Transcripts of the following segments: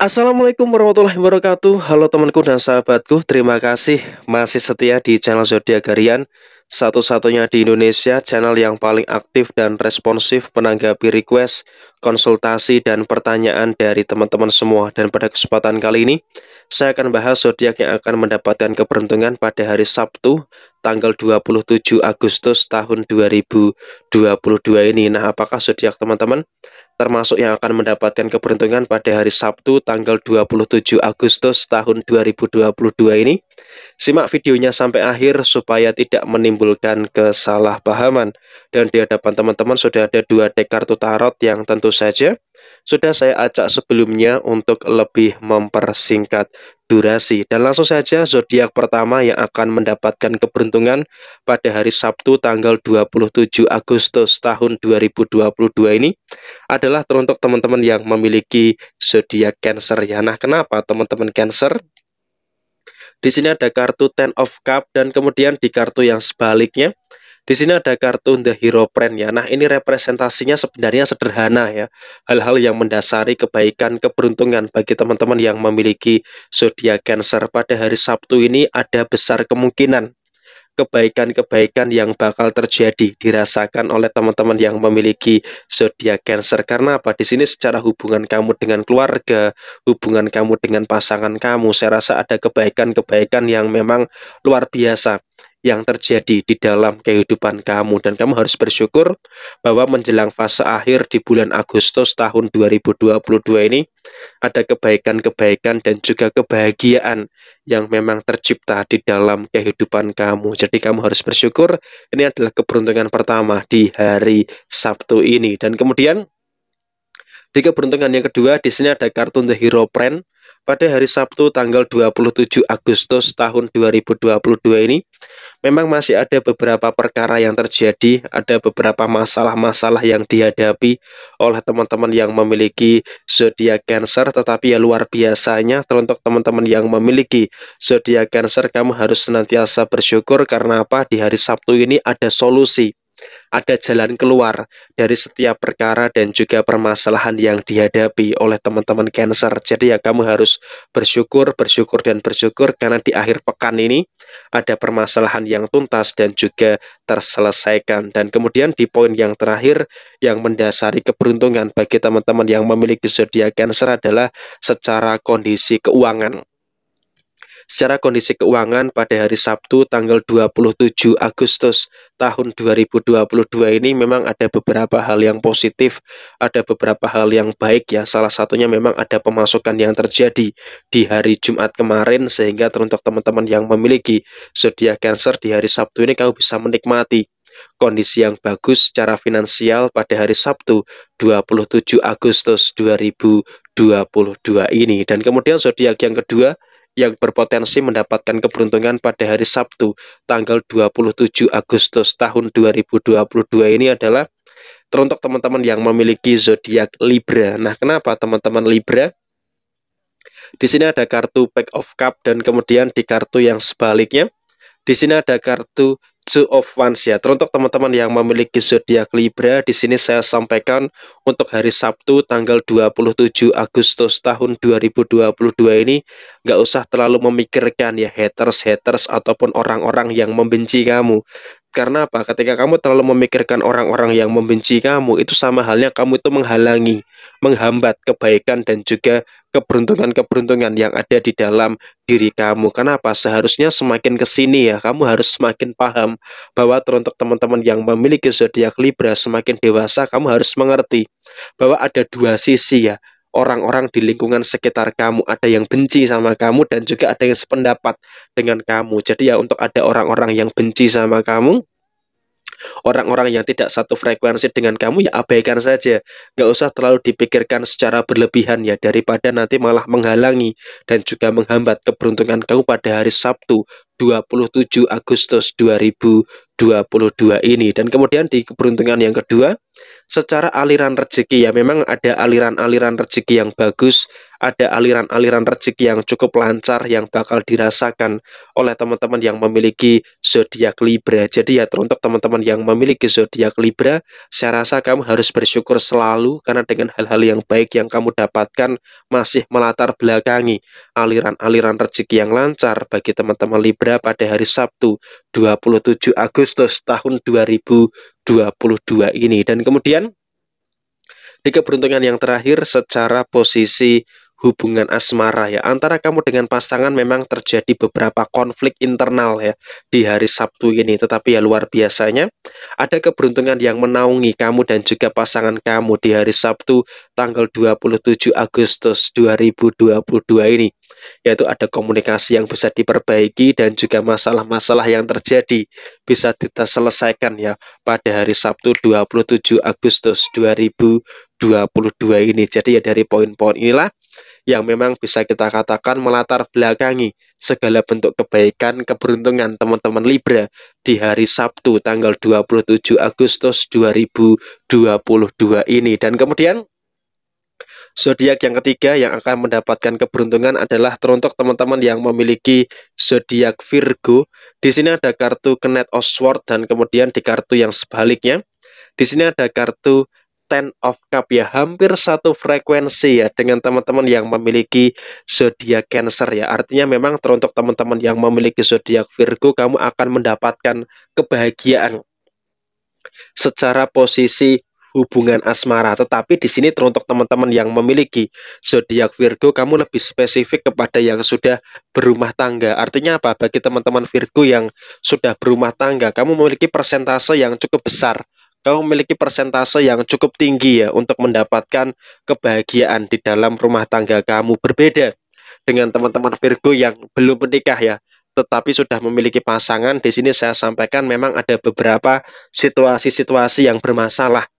Assalamualaikum warahmatullahi wabarakatuh Halo temanku dan sahabatku Terima kasih masih setia di channel Zodiac Harian Satu-satunya di Indonesia Channel yang paling aktif dan responsif Menanggapi request, konsultasi, dan pertanyaan dari teman-teman semua Dan pada kesempatan kali ini Saya akan bahas zodiak yang akan mendapatkan keberuntungan pada hari Sabtu Tanggal 27 Agustus tahun 2022 ini Nah apakah zodiak teman-teman termasuk yang akan mendapatkan keberuntungan pada hari Sabtu tanggal 27 Agustus tahun 2022 ini Simak videonya sampai akhir supaya tidak menimbulkan kesalahpahaman. Dan di hadapan teman-teman sudah ada dua dek kartu tarot yang tentu saja sudah saya acak sebelumnya untuk lebih mempersingkat durasi. Dan langsung saja zodiak pertama yang akan mendapatkan keberuntungan pada hari Sabtu tanggal 27 Agustus tahun 2022 ini adalah teruntuk teman-teman yang memiliki zodiak Cancer ya. Nah, kenapa teman-teman Cancer? Di sini ada kartu Ten of Cup dan kemudian di kartu yang sebaliknya di sini ada kartu The Hero friend ya. Nah, ini representasinya sebenarnya sederhana ya. Hal-hal yang mendasari kebaikan, keberuntungan bagi teman-teman yang memiliki zodiak Cancer pada hari Sabtu ini ada besar kemungkinan kebaikan-kebaikan yang bakal terjadi dirasakan oleh teman-teman yang memiliki zodiak Cancer. Karena apa? Di sini secara hubungan kamu dengan keluarga, hubungan kamu dengan pasangan kamu, saya rasa ada kebaikan-kebaikan yang memang luar biasa yang terjadi di dalam kehidupan kamu dan kamu harus bersyukur bahwa menjelang fase akhir di bulan Agustus tahun 2022 ini ada kebaikan-kebaikan dan juga kebahagiaan yang memang tercipta di dalam kehidupan kamu. Jadi kamu harus bersyukur. Ini adalah keberuntungan pertama di hari Sabtu ini dan kemudian di keberuntungan yang kedua di sini ada kartun The Hero Print pada hari Sabtu tanggal 27 Agustus tahun 2022 ini memang masih ada beberapa perkara yang terjadi, ada beberapa masalah-masalah yang dihadapi oleh teman-teman yang memiliki zodiak Cancer tetapi ya luar biasanya teruntuk teman-teman yang memiliki zodiak Cancer kamu harus senantiasa bersyukur karena apa di hari Sabtu ini ada solusi ada jalan keluar dari setiap perkara dan juga permasalahan yang dihadapi oleh teman-teman Cancer. Jadi ya kamu harus bersyukur, bersyukur dan bersyukur karena di akhir pekan ini ada permasalahan yang tuntas dan juga terselesaikan. Dan kemudian di poin yang terakhir yang mendasari keberuntungan bagi teman-teman yang memiliki zodiak Cancer adalah secara kondisi keuangan secara kondisi keuangan pada hari Sabtu tanggal 27 Agustus tahun 2022 ini memang ada beberapa hal yang positif, ada beberapa hal yang baik ya. Salah satunya memang ada pemasukan yang terjadi di hari Jumat kemarin sehingga teruntuk teman-teman yang memiliki zodiak Cancer di hari Sabtu ini kamu bisa menikmati kondisi yang bagus secara finansial pada hari Sabtu 27 Agustus 2022 ini. Dan kemudian zodiak yang kedua yang berpotensi mendapatkan keberuntungan pada hari Sabtu tanggal 27 Agustus tahun 2022 ini adalah teruntuk teman-teman yang memiliki zodiak Libra. Nah, kenapa teman-teman Libra? Di sini ada kartu Pack of Cup dan kemudian di kartu yang sebaliknya di sini ada kartu Two of Wands ya. Teruntuk teman-teman yang memiliki zodiak Libra, di sini saya sampaikan untuk hari Sabtu tanggal 27 Agustus tahun 2022 ini nggak usah terlalu memikirkan ya haters-haters ataupun orang-orang yang membenci kamu. Karena apa? Ketika kamu terlalu memikirkan orang-orang yang membenci kamu, itu sama halnya kamu itu menghalangi, menghambat kebaikan dan juga keberuntungan-keberuntungan yang ada di dalam diri kamu. Kenapa? Seharusnya semakin ke sini ya, kamu harus semakin paham bahwa teruntuk teman-teman yang memiliki zodiak Libra semakin dewasa, kamu harus mengerti bahwa ada dua sisi ya orang-orang di lingkungan sekitar kamu, ada yang benci sama kamu dan juga ada yang sependapat dengan kamu. Jadi ya untuk ada orang-orang yang benci sama kamu, orang-orang yang tidak satu frekuensi dengan kamu ya abaikan saja. Gak usah terlalu dipikirkan secara berlebihan ya daripada nanti malah menghalangi dan juga menghambat keberuntungan kamu pada hari Sabtu 27 Agustus 2022 ini dan kemudian di keberuntungan yang kedua secara aliran rezeki ya memang ada aliran-aliran rezeki yang bagus ada aliran-aliran rezeki yang cukup lancar yang bakal dirasakan oleh teman-teman yang memiliki zodiak Libra jadi ya untuk teman-teman yang memiliki zodiak Libra saya rasa kamu harus bersyukur selalu karena dengan hal-hal yang baik yang kamu dapatkan masih melatar belakangi aliran-aliran rezeki yang lancar bagi teman-teman Libra negara pada hari Sabtu 27 Agustus tahun 2022 ini. Dan kemudian di keberuntungan yang terakhir secara posisi hubungan asmara ya antara kamu dengan pasangan memang terjadi beberapa konflik internal ya di hari Sabtu ini tetapi ya luar biasanya ada keberuntungan yang menaungi kamu dan juga pasangan kamu di hari Sabtu tanggal 27 Agustus 2022 ini yaitu ada komunikasi yang bisa diperbaiki dan juga masalah-masalah yang terjadi bisa kita selesaikan ya pada hari Sabtu 27 Agustus 2022 ini jadi ya dari poin-poin inilah yang memang bisa kita katakan melatar belakangi segala bentuk kebaikan keberuntungan teman-teman Libra di hari Sabtu tanggal 27 Agustus 2022 ini dan kemudian Zodiak yang ketiga yang akan mendapatkan keberuntungan adalah teruntuk teman-teman yang memiliki zodiak Virgo. Di sini ada kartu of Swords dan kemudian di kartu yang sebaliknya. Di sini ada kartu Ten of Cup ya hampir satu frekuensi ya dengan teman-teman yang memiliki zodiak Cancer ya artinya memang teruntuk teman-teman yang memiliki zodiak Virgo kamu akan mendapatkan kebahagiaan secara posisi hubungan asmara tetapi di sini teruntuk teman-teman yang memiliki zodiak Virgo kamu lebih spesifik kepada yang sudah berumah tangga artinya apa bagi teman-teman Virgo yang sudah berumah tangga kamu memiliki persentase yang cukup besar kamu memiliki persentase yang cukup tinggi ya untuk mendapatkan kebahagiaan di dalam rumah tangga kamu berbeda dengan teman-teman Virgo yang belum menikah ya tetapi sudah memiliki pasangan di sini saya sampaikan memang ada beberapa situasi-situasi yang bermasalah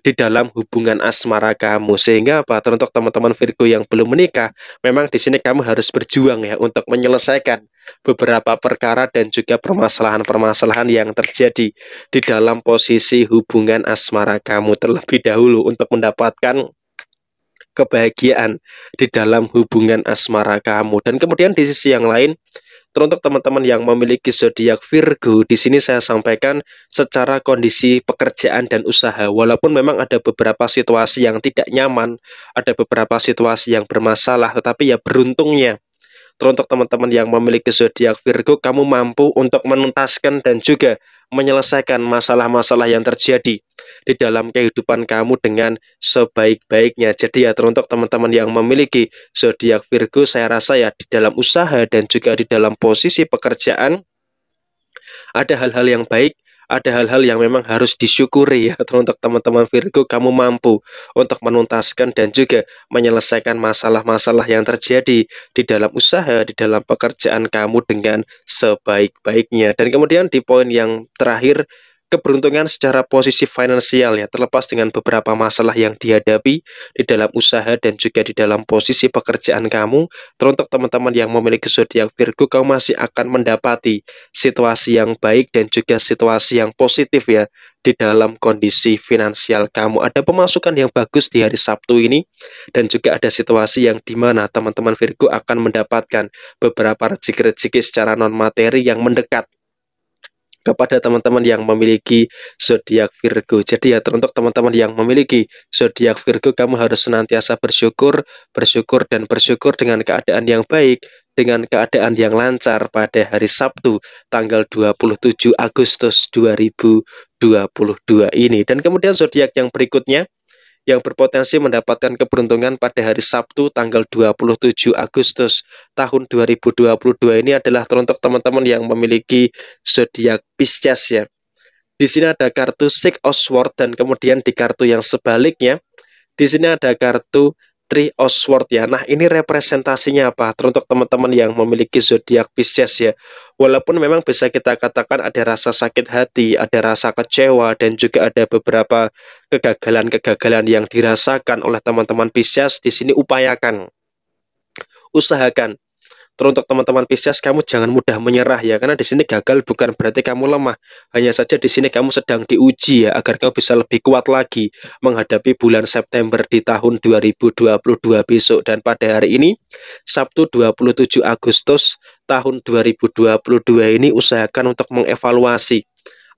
di dalam hubungan asmara kamu. Sehingga apa? Untuk teman-teman Virgo yang belum menikah, memang di sini kamu harus berjuang ya untuk menyelesaikan beberapa perkara dan juga permasalahan-permasalahan yang terjadi di dalam posisi hubungan asmara kamu terlebih dahulu untuk mendapatkan kebahagiaan di dalam hubungan asmara kamu. Dan kemudian di sisi yang lain, Teruntuk teman-teman yang memiliki zodiak Virgo, di sini saya sampaikan secara kondisi pekerjaan dan usaha. Walaupun memang ada beberapa situasi yang tidak nyaman, ada beberapa situasi yang bermasalah, tetapi ya beruntungnya teruntuk teman-teman yang memiliki zodiak Virgo, kamu mampu untuk menuntaskan dan juga menyelesaikan masalah-masalah yang terjadi di dalam kehidupan kamu dengan sebaik-baiknya. Jadi ya teruntuk teman-teman yang memiliki zodiak Virgo, saya rasa ya di dalam usaha dan juga di dalam posisi pekerjaan ada hal-hal yang baik ada hal-hal yang memang harus disyukuri ya untuk teman-teman Virgo kamu mampu untuk menuntaskan dan juga menyelesaikan masalah-masalah yang terjadi di dalam usaha, di dalam pekerjaan kamu dengan sebaik-baiknya. Dan kemudian di poin yang terakhir keberuntungan secara posisi finansial ya, terlepas dengan beberapa masalah yang dihadapi di dalam usaha dan juga di dalam posisi pekerjaan kamu. Teruntuk teman-teman yang memiliki zodiak Virgo, kamu masih akan mendapati situasi yang baik dan juga situasi yang positif ya di dalam kondisi finansial kamu. Ada pemasukan yang bagus di hari Sabtu ini dan juga ada situasi yang dimana teman-teman Virgo akan mendapatkan beberapa rezeki-rezeki secara non materi yang mendekat kepada teman-teman yang memiliki zodiak Virgo. Jadi ya untuk teman-teman yang memiliki zodiak Virgo kamu harus senantiasa bersyukur, bersyukur dan bersyukur dengan keadaan yang baik, dengan keadaan yang lancar pada hari Sabtu tanggal 27 Agustus 2022 ini. Dan kemudian zodiak yang berikutnya yang berpotensi mendapatkan keberuntungan pada hari Sabtu tanggal 27 Agustus tahun 2022 ini adalah teruntuk teman-teman yang memiliki zodiak Pisces ya. Di sini ada kartu Six of Swords dan kemudian di kartu yang sebaliknya di sini ada kartu Three of ya. Nah, ini representasinya apa? Teruntuk teman-teman yang memiliki zodiak Pisces ya. Walaupun memang bisa kita katakan ada rasa sakit hati, ada rasa kecewa dan juga ada beberapa kegagalan-kegagalan yang dirasakan oleh teman-teman Pisces di sini upayakan. Usahakan Terus teman-teman Pisces, kamu jangan mudah menyerah ya, karena di sini gagal bukan berarti kamu lemah. Hanya saja di sini kamu sedang diuji ya, agar kamu bisa lebih kuat lagi menghadapi bulan September di tahun 2022 besok. Dan pada hari ini, Sabtu 27 Agustus tahun 2022 ini usahakan untuk mengevaluasi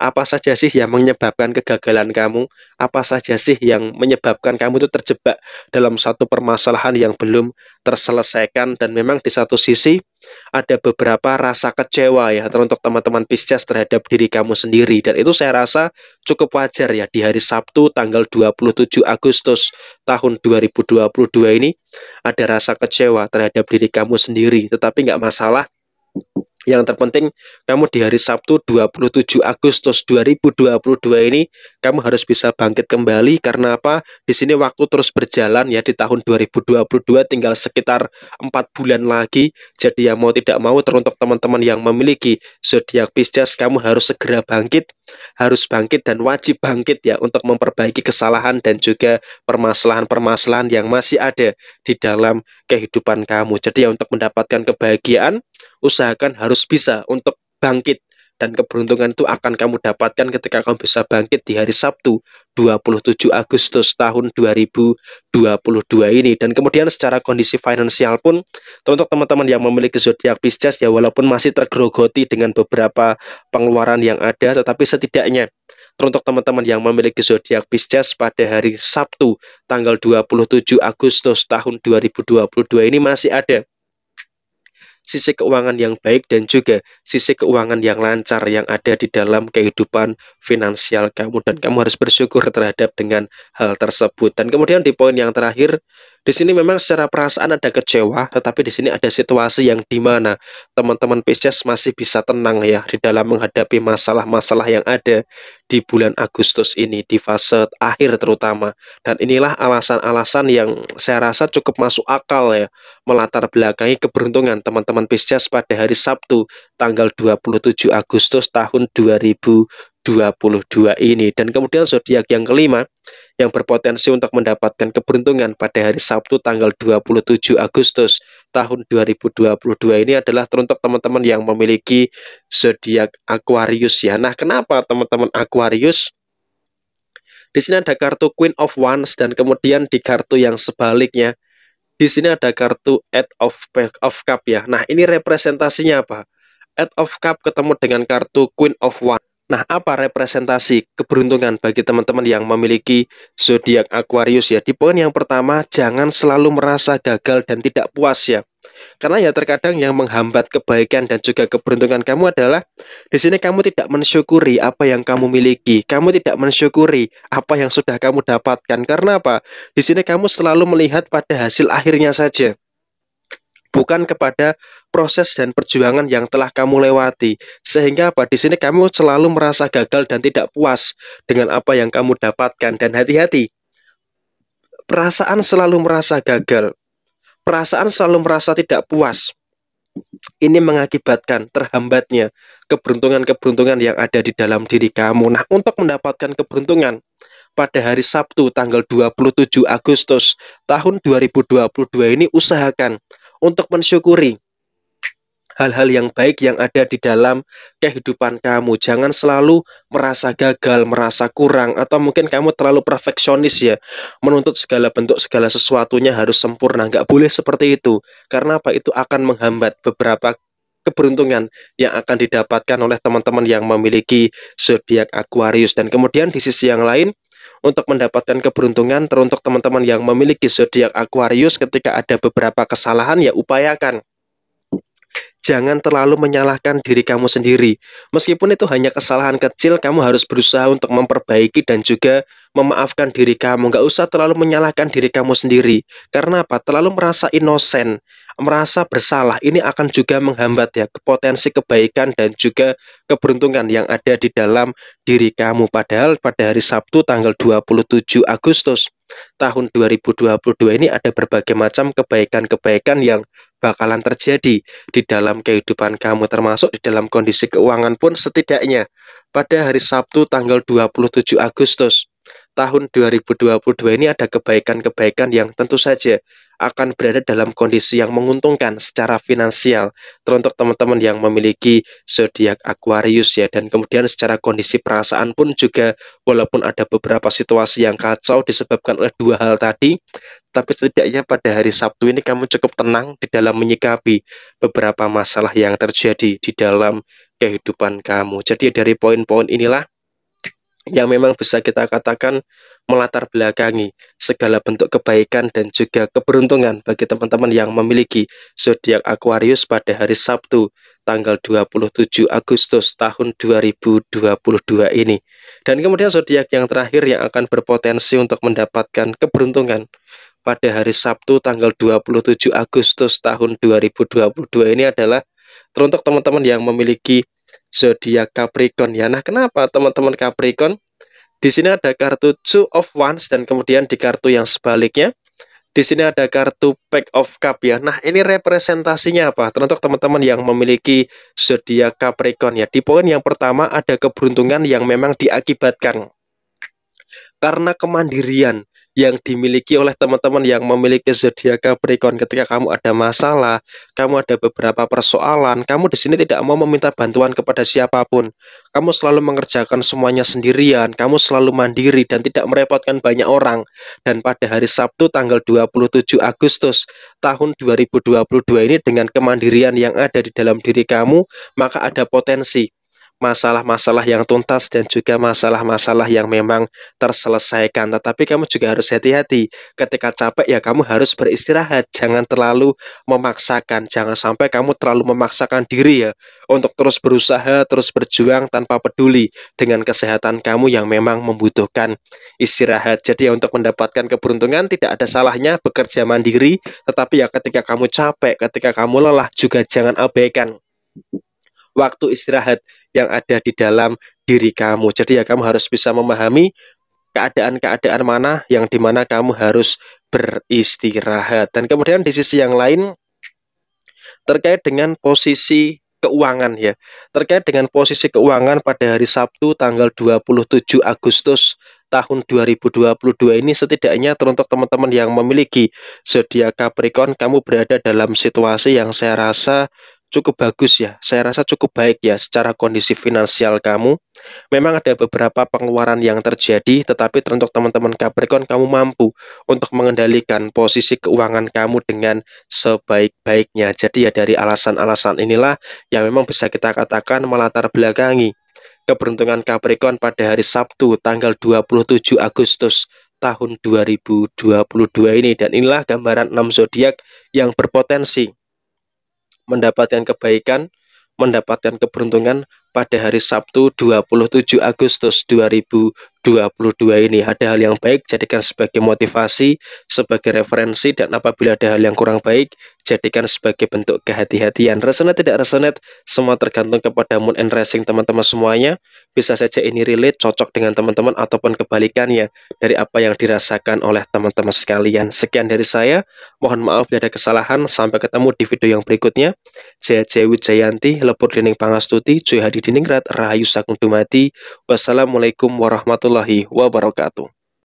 apa saja sih yang menyebabkan kegagalan kamu? Apa saja sih yang menyebabkan kamu itu terjebak dalam satu permasalahan yang belum terselesaikan dan memang di satu sisi ada beberapa rasa kecewa ya untuk teman-teman Pisces terhadap diri kamu sendiri dan itu saya rasa cukup wajar ya di hari Sabtu tanggal 27 Agustus tahun 2022 ini ada rasa kecewa terhadap diri kamu sendiri tetapi nggak masalah yang terpenting kamu di hari Sabtu 27 Agustus 2022 ini kamu harus bisa bangkit kembali karena apa? Di sini waktu terus berjalan ya di tahun 2022 tinggal sekitar 4 bulan lagi. Jadi ya mau tidak mau teruntuk teman-teman yang memiliki zodiak Pisces kamu harus segera bangkit, harus bangkit dan wajib bangkit ya untuk memperbaiki kesalahan dan juga permasalahan-permasalahan yang masih ada di dalam kehidupan kamu. Jadi ya untuk mendapatkan kebahagiaan, usahakan harus bisa untuk bangkit dan keberuntungan itu akan kamu dapatkan ketika kamu bisa bangkit di hari Sabtu 27 Agustus tahun 2022 ini dan kemudian secara kondisi finansial pun untuk teman-teman yang memiliki zodiak Pisces ya walaupun masih tergerogoti dengan beberapa pengeluaran yang ada tetapi setidaknya Teruntuk teman-teman yang memiliki zodiak Pisces pada hari Sabtu tanggal 27 Agustus tahun 2022 ini masih ada sisi keuangan yang baik dan juga sisi keuangan yang lancar yang ada di dalam kehidupan finansial kamu dan kamu harus bersyukur terhadap dengan hal tersebut dan kemudian di poin yang terakhir di sini memang secara perasaan ada kecewa, tetapi di sini ada situasi yang dimana teman-teman Pisces masih bisa tenang ya di dalam menghadapi masalah-masalah yang ada di bulan Agustus ini, di fase akhir terutama. Dan inilah alasan-alasan yang saya rasa cukup masuk akal ya, melatar belakangi keberuntungan teman-teman Pisces pada hari Sabtu, tanggal 27 Agustus tahun 2000 22 ini dan kemudian zodiak yang kelima yang berpotensi untuk mendapatkan keberuntungan pada hari Sabtu tanggal 27 Agustus tahun 2022 ini adalah teruntuk teman-teman yang memiliki zodiak Aquarius ya. Nah, kenapa teman-teman Aquarius? Di sini ada kartu Queen of Wands dan kemudian di kartu yang sebaliknya di sini ada kartu Eight of of Cup ya. Nah, ini representasinya apa? Eight of Cup ketemu dengan kartu Queen of Wands Nah, apa representasi keberuntungan bagi teman-teman yang memiliki zodiak Aquarius ya? Di poin yang pertama, jangan selalu merasa gagal dan tidak puas ya. Karena ya terkadang yang menghambat kebaikan dan juga keberuntungan kamu adalah di sini kamu tidak mensyukuri apa yang kamu miliki, kamu tidak mensyukuri apa yang sudah kamu dapatkan. Karena apa? Di sini kamu selalu melihat pada hasil akhirnya saja bukan kepada proses dan perjuangan yang telah kamu lewati. Sehingga apa di sini kamu selalu merasa gagal dan tidak puas dengan apa yang kamu dapatkan dan hati-hati. Perasaan selalu merasa gagal. Perasaan selalu merasa tidak puas. Ini mengakibatkan terhambatnya keberuntungan-keberuntungan yang ada di dalam diri kamu. Nah, untuk mendapatkan keberuntungan, pada hari Sabtu tanggal 27 Agustus tahun 2022 ini usahakan untuk mensyukuri hal-hal yang baik yang ada di dalam kehidupan kamu. Jangan selalu merasa gagal, merasa kurang, atau mungkin kamu terlalu perfeksionis ya, menuntut segala bentuk segala sesuatunya harus sempurna. Nggak boleh seperti itu, karena apa itu akan menghambat beberapa keberuntungan yang akan didapatkan oleh teman-teman yang memiliki zodiak Aquarius dan kemudian di sisi yang lain untuk mendapatkan keberuntungan teruntuk teman-teman yang memiliki zodiak Aquarius ketika ada beberapa kesalahan ya upayakan Jangan terlalu menyalahkan diri kamu sendiri. Meskipun itu hanya kesalahan kecil, kamu harus berusaha untuk memperbaiki dan juga memaafkan diri kamu. Gak usah terlalu menyalahkan diri kamu sendiri. Karena apa? Terlalu merasa inosen merasa bersalah ini akan juga menghambat ya potensi kebaikan dan juga keberuntungan yang ada di dalam diri kamu padahal pada hari Sabtu tanggal 27 Agustus tahun 2022 ini ada berbagai macam kebaikan-kebaikan yang bakalan terjadi di dalam kehidupan kamu termasuk di dalam kondisi keuangan pun setidaknya pada hari Sabtu tanggal 27 Agustus tahun 2022 ini ada kebaikan-kebaikan yang tentu saja akan berada dalam kondisi yang menguntungkan secara finansial teruntuk teman-teman yang memiliki zodiak Aquarius ya dan kemudian secara kondisi perasaan pun juga walaupun ada beberapa situasi yang kacau disebabkan oleh dua hal tadi tapi setidaknya pada hari Sabtu ini kamu cukup tenang di dalam menyikapi beberapa masalah yang terjadi di dalam kehidupan kamu. Jadi dari poin-poin inilah yang memang bisa kita katakan melatar belakangi segala bentuk kebaikan dan juga keberuntungan bagi teman-teman yang memiliki zodiak Aquarius pada hari Sabtu tanggal 27 Agustus tahun 2022 ini. Dan kemudian zodiak yang terakhir yang akan berpotensi untuk mendapatkan keberuntungan pada hari Sabtu tanggal 27 Agustus tahun 2022 ini adalah teruntuk teman-teman yang memiliki zodiak Capricorn ya. Nah, kenapa teman-teman Capricorn? Di sini ada kartu Two of Wands dan kemudian di kartu yang sebaliknya di sini ada kartu Pack of Cup ya. Nah, ini representasinya apa? Untuk teman-teman yang memiliki zodiak Capricorn ya. Di poin yang pertama ada keberuntungan yang memang diakibatkan karena kemandirian yang dimiliki oleh teman-teman yang memiliki zodiak Capricorn ketika kamu ada masalah, kamu ada beberapa persoalan, kamu di sini tidak mau meminta bantuan kepada siapapun. Kamu selalu mengerjakan semuanya sendirian, kamu selalu mandiri dan tidak merepotkan banyak orang. Dan pada hari Sabtu tanggal 27 Agustus tahun 2022 ini dengan kemandirian yang ada di dalam diri kamu, maka ada potensi masalah-masalah yang tuntas dan juga masalah-masalah yang memang terselesaikan. Tetapi kamu juga harus hati-hati. Ketika capek ya kamu harus beristirahat. Jangan terlalu memaksakan. Jangan sampai kamu terlalu memaksakan diri ya untuk terus berusaha, terus berjuang tanpa peduli dengan kesehatan kamu yang memang membutuhkan istirahat. Jadi untuk mendapatkan keberuntungan tidak ada salahnya bekerja mandiri, tetapi ya ketika kamu capek, ketika kamu lelah juga jangan abaikan waktu istirahat yang ada di dalam diri kamu. Jadi ya kamu harus bisa memahami keadaan-keadaan mana yang dimana kamu harus beristirahat. Dan kemudian di sisi yang lain terkait dengan posisi keuangan ya. Terkait dengan posisi keuangan pada hari Sabtu tanggal 27 Agustus tahun 2022 ini setidaknya teruntuk teman-teman yang memiliki zodiak Capricorn kamu berada dalam situasi yang saya rasa cukup bagus ya. Saya rasa cukup baik ya secara kondisi finansial kamu. Memang ada beberapa pengeluaran yang terjadi, tetapi untuk teman-teman Capricorn kamu mampu untuk mengendalikan posisi keuangan kamu dengan sebaik-baiknya. Jadi ya dari alasan-alasan inilah yang memang bisa kita katakan melatar belakangi keberuntungan Capricorn pada hari Sabtu tanggal 27 Agustus tahun 2022 ini dan inilah gambaran 6 zodiak yang berpotensi mendapatkan kebaikan, mendapatkan keberuntungan pada hari Sabtu 27 Agustus 2022 ini. Ada hal yang baik, jadikan sebagai motivasi, sebagai referensi, dan apabila ada hal yang kurang baik, jadikan sebagai bentuk kehati-hatian. Resonate tidak resonate, semua tergantung kepada mood and racing teman-teman semuanya. Bisa saja ini relate, cocok dengan teman-teman ataupun kebalikannya dari apa yang dirasakan oleh teman-teman sekalian. Sekian dari saya, mohon maaf bila ada kesalahan. Sampai ketemu di video yang berikutnya. Jaya jaya wijayanti Lebur Dining Pangastuti, Cuy Hadi Diningrat, Rahayu sakung Dumadi. Wassalamualaikum warahmatullahi wabarakatuh.